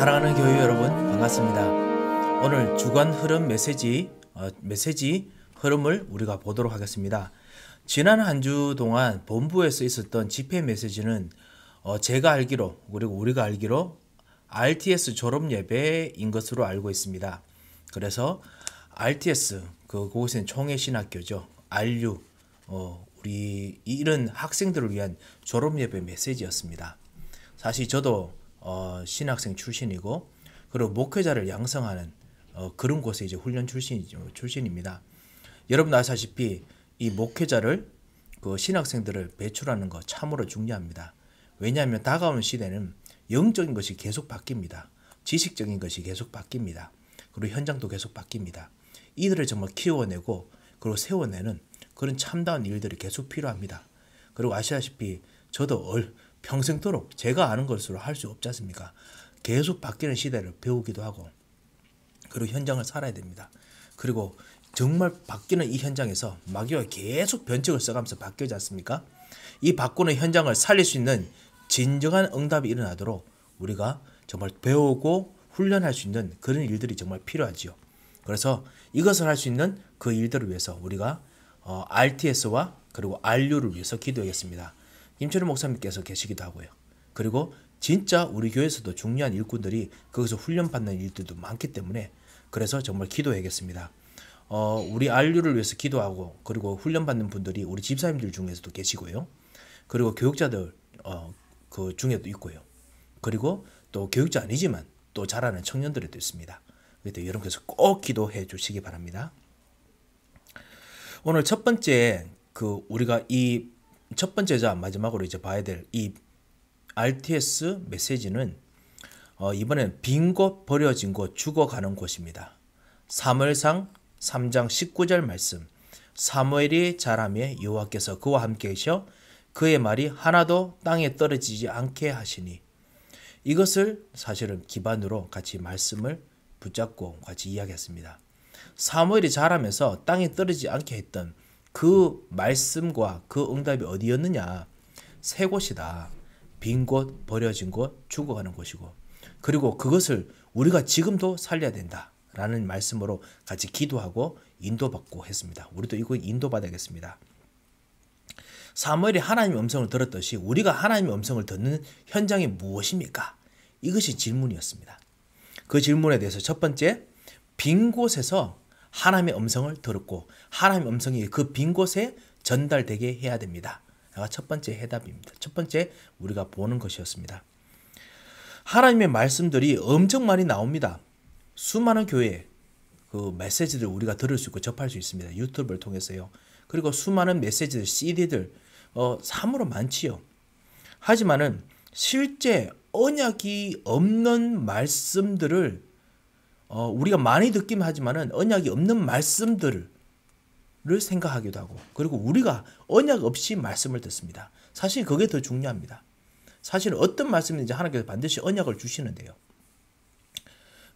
사랑하는 교회 여러분 반갑습니다. 오늘 주간 흐름 메시지 어, 메시지 흐름을 우리가 보도록 하겠습니다. 지난 한 주 동안 본부에서 있었던 집회 메시지는 어, 제가 알기로 그리고 우리가 알기로 RTS 졸업 예배인 것으로 알고 있습니다. 그래서 RTS 그 그곳은 총회 신학교죠. RU 어, 우리 이런 학생들을 위한 졸업 예배 메시지였습니다. 사실 저도 어, 신학생 출신이고 그리고 목회자를 양성하는 어, 그런 곳에 이제 훈련 출신 출신입니다. 여러분 아시다시피 이 목회자를 그 신학생들을 배출하는 거 참으로 중요합니다. 왜냐하면 다가오는 시대는 영적인 것이 계속 바뀝니다. 지식적인 것이 계속 바뀝니다. 그리고 현장도 계속 바뀝니다. 이들을 정말 키워내고 그리고 세워내는 그런 참다운 일들이 계속 필요합니다. 그리고 아시다시피 저도 얼, 평생토록 제가 아는 것으로 할 수 없지 않습니까? 계속 바뀌는 시대를 배우기도 하고 그리고 현장을 살아야 됩니다. 그리고 정말 바뀌는 이 현장에서 마귀가 계속 변칙을 써가면서 바뀌지 않습니까? 이 바꾸는 현장을 살릴 수 있는 진정한 응답이 일어나도록 우리가 정말 배우고 훈련할 수 있는 그런 일들이 정말 필요하지요. 그래서 이것을 할 수 있는 그 일들을 위해서 우리가 RTS와 어, 그리고 RU를 위해서 기도하겠습니다. 임철우 목사님께서 계시기도 하고요. 그리고 진짜 우리 교회에서도 중요한 일꾼들이 거기서 훈련받는 일들도 많기 때문에 그래서 정말 기도해야겠습니다. 어, 우리 안류를 위해서 기도하고 그리고 훈련받는 분들이 우리 집사님들 중에서도 계시고요. 그리고 교육자들 어, 그 중에도 있고요. 그리고 또 교육자 아니지만 또 잘하는 청년들에도 있습니다. 그때 여러분께서 꼭 기도해 주시기 바랍니다. 오늘 첫 번째 그 우리가 이첫 번째자 마지막으로 이제 봐야 될 이 RTS 메시지는 어, 이번엔 빈곳 버려진 곳 죽어가는 곳입니다. 사무엘상 3장 19절 말씀 사무엘이 자라며 여호와께서 그와 함께 계셔 그의 말이 하나도 땅에 떨어지지 않게 하시니 이것을 사실은 기반으로 같이 말씀을 붙잡고 같이 이야기했습니다. 사무엘이 자라면서 땅에 떨어지지 않게 했던 그 말씀과 그 응답이 어디였느냐? 새 곳이다. 빈 곳, 버려진 곳, 죽어가는 곳이고. 그리고 그것을 우리가 지금도 살려야 된다. 라는 말씀으로 같이 기도하고 인도받고 했습니다. 우리도 이거 인도받아야겠습니다. 사무엘이 하나님의 음성을 들었듯이 우리가 하나님의 음성을 듣는 현장이 무엇입니까? 이것이 질문이었습니다. 그 질문에 대해서 첫 번째, 빈 곳에서 하나님의 음성을 들었고 하나님의 음성이 그 빈 곳에 전달되게 해야 됩니다. 아, 첫 번째 해답입니다. 첫 번째 우리가 보는 것이었습니다. 하나님의 말씀들이 엄청 많이 나옵니다. 수많은 교회 그 메시지들 우리가 들을 수 있고 접할 수 있습니다. 유튜브를 통해서요. 그리고 수많은 메시지들, CD들 어, 사무로 많지요. 하지만은 실제 언약이 없는 말씀들을 어, 우리가 많이 듣긴 하지만은 언약이 없는 말씀들을 생각하기도 하고 그리고 우리가 언약 없이 말씀을 듣습니다. 사실 그게 더 중요합니다. 사실 어떤 말씀인지 하나님께서 반드시 언약을 주시는데요.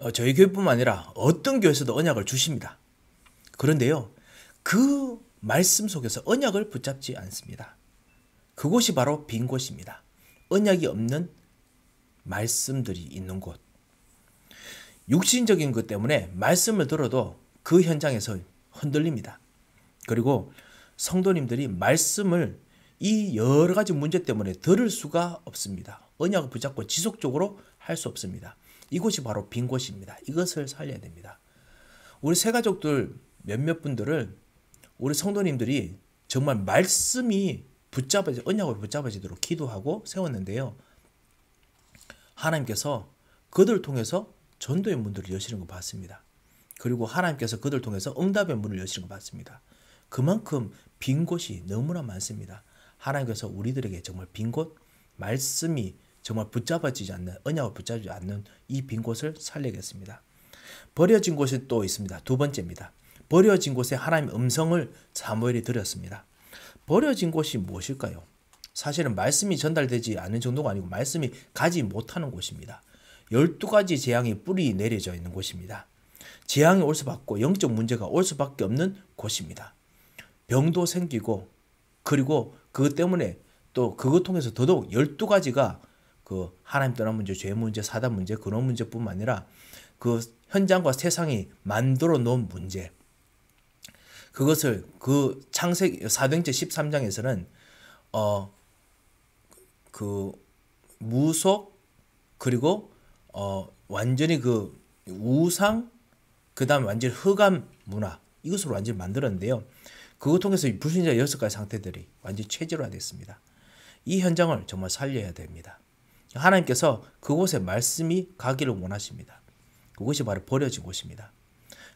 어, 저희 교회뿐만 아니라 어떤 교회에서도 언약을 주십니다. 그런데요. 그 말씀 속에서 언약을 붙잡지 않습니다. 그곳이 바로 빈 곳입니다. 언약이 없는 말씀들이 있는 곳. 육신적인 것 때문에 말씀을 들어도 그 현장에서 흔들립니다. 그리고 성도님들이 말씀을 이 여러 가지 문제 때문에 들을 수가 없습니다. 언약을 붙잡고 지속적으로 할 수 없습니다. 이곳이 바로 빈 곳입니다. 이것을 살려야 됩니다. 우리 새가족들 몇몇 분들을 우리 성도님들이 정말 말씀이 붙잡아지 언약으 붙잡아지도록 기도하고 세웠는데요. 하나님께서 그들 통해서 전도의 문들을 여시는 걸 봤습니다. 그리고 하나님께서 그들 통해서 응답의 문을 여시는 거 봤습니다. 그만큼 빈 곳이 너무나 많습니다. 하나님께서 우리들에게 정말 빈 곳, 말씀이 정말 붙잡아지지 않는, 언약을 붙잡지 않는 이 빈 곳을 살리겠습니다. 버려진 곳이 또 있습니다. 두 번째입니다. 버려진 곳에 하나님의 음성을 사무엘이 들었습니다. 버려진 곳이 무엇일까요? 사실은 말씀이 전달되지 않은 정도가 아니고 말씀이 가지 못하는 곳입니다. 12가지 재앙의 뿌리 내려져 있는 곳입니다. 재앙이 올 수밖에 영적 문제가 올 수밖에 없는 곳입니다. 병도 생기고 그리고 그것 때문에 또 그것 통해서 더더욱 12가지가 그 하나님 떠난 문제, 죄 문제, 사단 문제, 그런 문제뿐만 아니라 그 현장과 세상이 만들어 놓은 문제 그것을 그 창세기 사도행전 13장에서는 어 그 무속 그리고 어, 완전히 그 우상 그다음 완전 흑암 문화 이것으로 완전히 만들었는데요. 그것 통해서 불신자 여섯 가지 상태들이 완전 체질화됐습니다. 이 현장을 정말 살려야 됩니다. 하나님께서 그곳에 말씀이 가기를 원하십니다. 그것이 바로 버려진 곳입니다.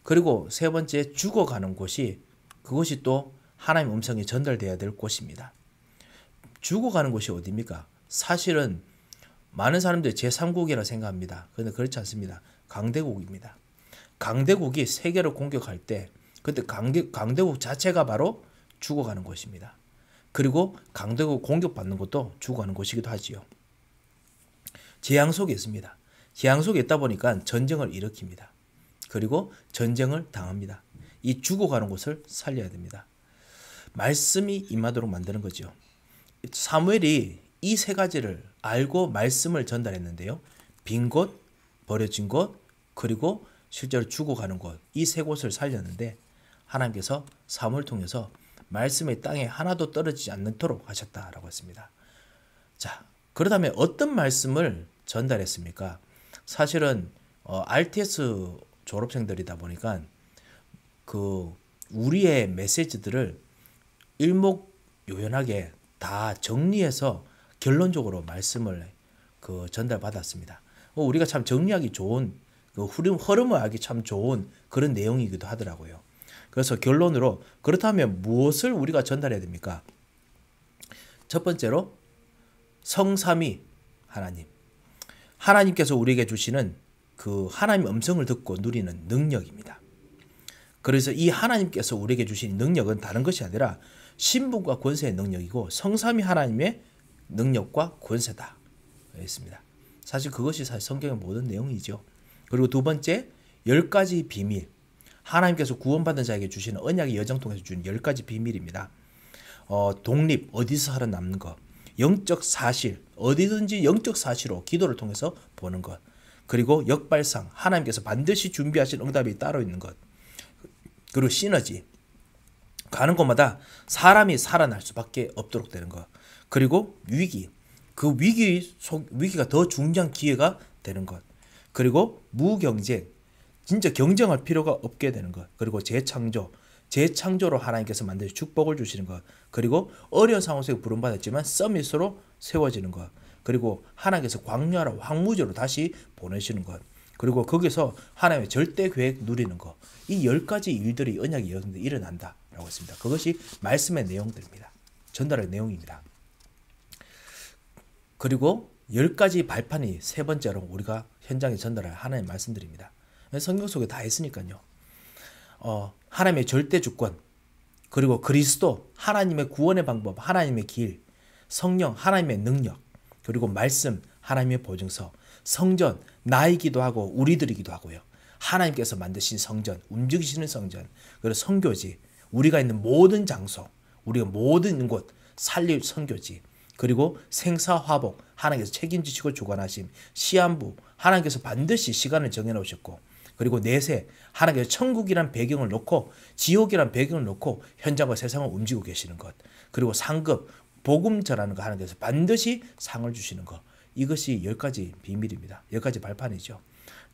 그리고 세 번째 죽어가는 곳이 그것이 또 하나님 음성이 전달돼야 될 곳입니다. 죽어가는 곳이 어디입니까? 사실은 많은 사람들이 제3국이라 생각합니다. 그런데 그렇지 않습니다. 강대국입니다. 강대국이 세계를 공격할 때 근데 강대, 강대국 자체가 바로 죽어가는 곳입니다. 그리고 강대국 공격받는 것도 죽어가는 곳이기도 하지요. 재앙 속에 있습니다. 재앙 속에 있다 보니까 전쟁을 일으킵니다. 그리고 전쟁을 당합니다. 이 죽어가는 곳을 살려야 됩니다. 말씀이 임하도록 만드는 거죠. 사무엘이 이세 가지를 알고 말씀을 전달했는데요. 빈 곳, 버려진 곳, 그리고 실제로 죽어가는 곳, 이 세 곳을 살렸는데 하나님께서 사무엘 통해서 말씀의 땅에 하나도 떨어지지 않도록 하셨다라고 했습니다. 자, 그렇다면 어떤 말씀을 전달했습니까? 사실은 어, RTS 졸업생들이다 보니까 그 우리의 메시지들을 일목요연하게 다 정리해서 결론적으로 말씀을 그 전달받았습니다. 어, 우리가 참 정리하기 좋은 그 흐름, 흐름을 하기 참 좋은 그런 내용이기도 하더라고요. 그래서 결론으로 그렇다면 무엇을 우리가 전달해야 됩니까? 첫 번째로 성삼위 하나님. 하나님께서 우리에게 주시는 그 하나님의 음성을 듣고 누리는 능력입니다. 그래서 이 하나님께서 우리에게 주신 능력은 다른 것이 아니라 신분과 권세의 능력이고 성삼위 하나님의 능력과 권세다. 있습니다. 사실 그것이 사실 성경의 모든 내용이죠. 그리고 두 번째, 열 가지 비밀. 하나님께서 구원받은 자에게 주시는 언약의 여정 통해서 주는 열 가지 비밀입니다. 어, 독립, 어디서 살아남는 것. 영적 사실, 어디든지 영적 사실로 기도를 통해서 보는 것. 그리고 역발상, 하나님께서 반드시 준비하신 응답이 따로 있는 것. 그리고 시너지, 가는 곳마다 사람이 살아날 수밖에 없도록 되는 것. 그리고 위기. 그 위기 속, 위기가 더 중요한 기회가 되는 것. 그리고 무경쟁. 진짜 경쟁할 필요가 없게 되는 것. 그리고 재창조. 재창조로 하나님께서 만드신 축복을 주시는 것. 그리고 어려운 상황 속에 부름받았지만 서밋으로 세워지는 것. 그리고 하나님께서 광야로 황무지로 다시 보내시는 것. 그리고 거기서 하나님의 절대 계획 누리는 것. 이 열 가지 일들이 언약의 여성에 일어난다라고 했습니다. 그것이 말씀의 내용들입니다. 전달의 내용입니다. 그리고 열 가지 발판이 세 번째로 우리가 현장에 전달할 하나님 말씀드립니다. 성경 속에 다 있으니까요. 어, 하나님의 절대 주권, 그리고 그리스도, 하나님의 구원의 방법, 하나님의 길, 성령, 하나님의 능력, 그리고 말씀, 하나님의 보증서, 성전, 나이기도 하고 우리들이기도 하고요. 하나님께서 만드신 성전, 움직이시는 성전, 그리고 성교지, 우리가 있는 모든 장소, 우리가 모든 곳, 살릴 성교지, 그리고 생사화복 하나님께서 책임지시고 주관하심 시한부 하나님께서 반드시 시간을 정해놓으셨고 그리고 내세 하나님께서 천국이란 배경을 놓고 지옥이란 배경을 놓고 현장과 세상을 움직이고 계시는 것 그리고 상급 복음 전하는 것 하나님께서 반드시 상을 주시는 것 이것이 열 가지 비밀입니다. 열 가지 발판이죠.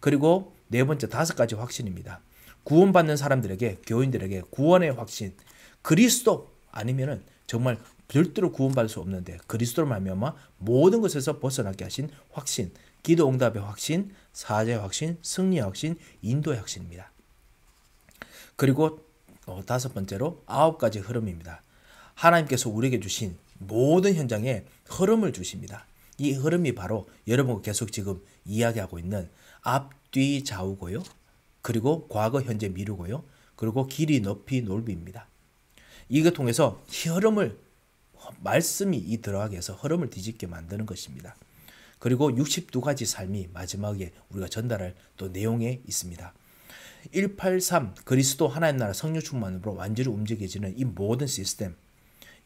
그리고 네 번째 다섯 가지 확신입니다. 구원받는 사람들에게 교인들에게 구원의 확신 그리스도 아니면은 정말 절대로 구원받을 수 없는데 그리스도로 말미암아 모든 것에서 벗어나게 하신 확신, 기도 응답의 확신, 사제 의 확신, 승리의 확신, 인도의 확신입니다. 그리고 어, 다섯 번째로 아홉 가지 흐름입니다. 하나님께서 우리에게 주신 모든 현장에 흐름을 주십니다. 이 흐름이 바로 여러분 계속 지금 이야기하고 있는 앞뒤 좌우고요. 그리고 과거 현재 미루고요. 그리고 길이 높이 넓이입니다. 이걸 통해서 흐름을 말씀이 이 들어가게 해서 흐름을 뒤집게 만드는 것입니다. 그리고 62가지 삶이 마지막에 우리가 전달할 또 내용에 있습니다. 183 그리스도 하나님 나라 성령 충만으로 완전히 움직여지는 이 모든 시스템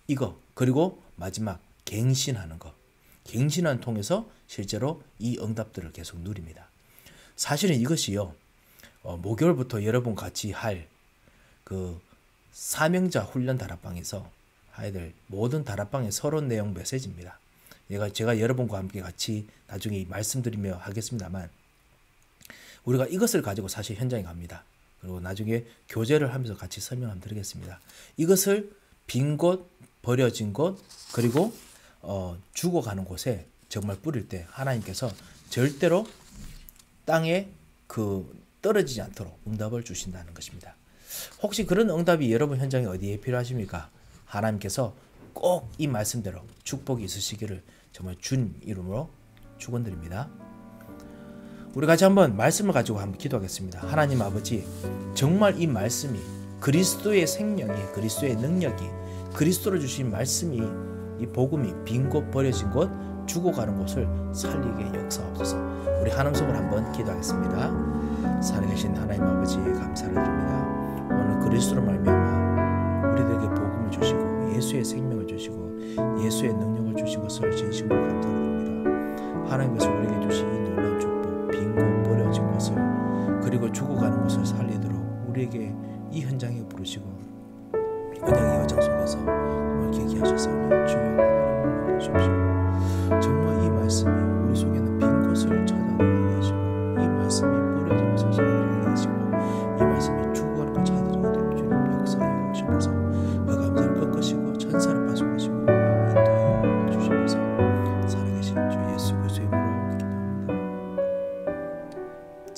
이거 그리고 마지막 갱신하는 것 갱신을 통해서 실제로 이 응답들을 계속 누립니다. 사실은 이것이요 어, 목요일부터 여러분 같이 할 그 사명자 훈련 다락방에서 아이들 모든 다락방의 서론 내용 메시지입니다. 얘가 제가 여러분과 함께 같이 나중에 말씀드리며 하겠습니다만 우리가 이것을 가지고 사실 현장에 갑니다. 그리고 나중에 교제를 하면서 같이 설명함 드리겠습니다. 이것을 빈 곳, 버려진 곳, 그리고 어, 죽어가는 곳에 정말 뿌릴 때 하나님께서 절대로 땅에 그 떨어지지 않도록 응답을 주신다는 것입니다. 혹시 그런 응답이 여러분 현장에 어디에 필요하십니까? 하나님께서 꼭 이 말씀대로 축복이 있으시기를 정말 준 이름으로 축원드립니다. 우리 같이 한번 말씀을 가지고 한번 기도하겠습니다. 하나님 아버지, 정말 이 말씀이 그리스도의 생명이 그리스도의 능력이 그리스도로 주신 말씀이 이 복음이 빈 곳 버려진 곳 죽어가는 곳을 살리게 역사옵소서. 우리 하나님 속을 한번 기도하겠습니다. 살아계신 하나님 아버지 감사를 드립니다. 오늘 그리스도로 말미암아 예수의 생명을 주시고 예수의 능력을 주신 것을 진심으로 감사드립니다. 하나님께서 우리에게 주신 이 놀라운 축복, 빈곤 버려진 것을 그리고 죽어가는 것을 살리도록 우리에게 이 현장에 부르시고 언약의 여정 속에서 정말 기하셨사니다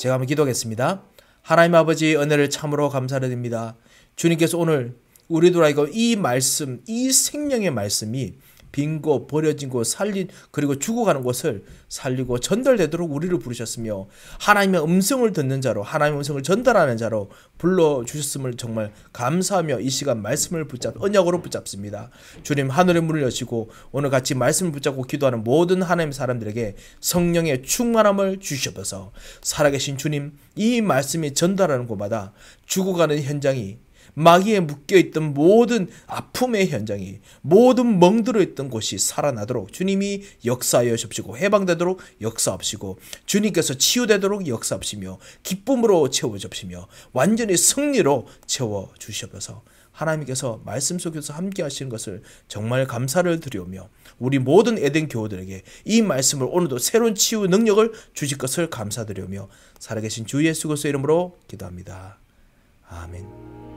제가 한번 기도하겠습니다. 하나님 아버지 은혜를 참으로 감사드립니다. 주님께서 오늘 우리 들아이이 말씀, 이 생명의 말씀이 빈고 버려진 곳, 살린 그리고 죽어가는 곳을 살리고 전달되도록 우리를 부르셨으며 하나님의 음성을 듣는 자로 하나님의 음성을 전달하는 자로 불러 주셨음을 정말 감사하며 이 시간 말씀을 붙잡 언약으로 붙잡습니다. 주님 하늘의 문을 여시고 오늘 같이 말씀을 붙잡고 기도하는 모든 하나님 의 사람들에게 성령의 충만함을 주시옵소서. 살아계신 주님 이 말씀이 전달하는 곳마다 죽어가는 현장이 마귀에 묶여있던 모든 아픔의 현장이 모든 멍들어있던 곳이 살아나도록 주님이 역사하여 주시고 해방되도록 역사하시고 주님께서 치유되도록 역사하시며 기쁨으로 채워주시며 완전히 승리로 채워주시옵소서 하나님께서 말씀 속에서 함께 하시는 것을 정말 감사를 드리오며 우리 모든 에덴 교우들에게 이 말씀을 오늘도 새로운 치유 능력을 주실 것을 감사드리오며 살아계신 주 예수 그리스도 이름으로 기도합니다. 아멘.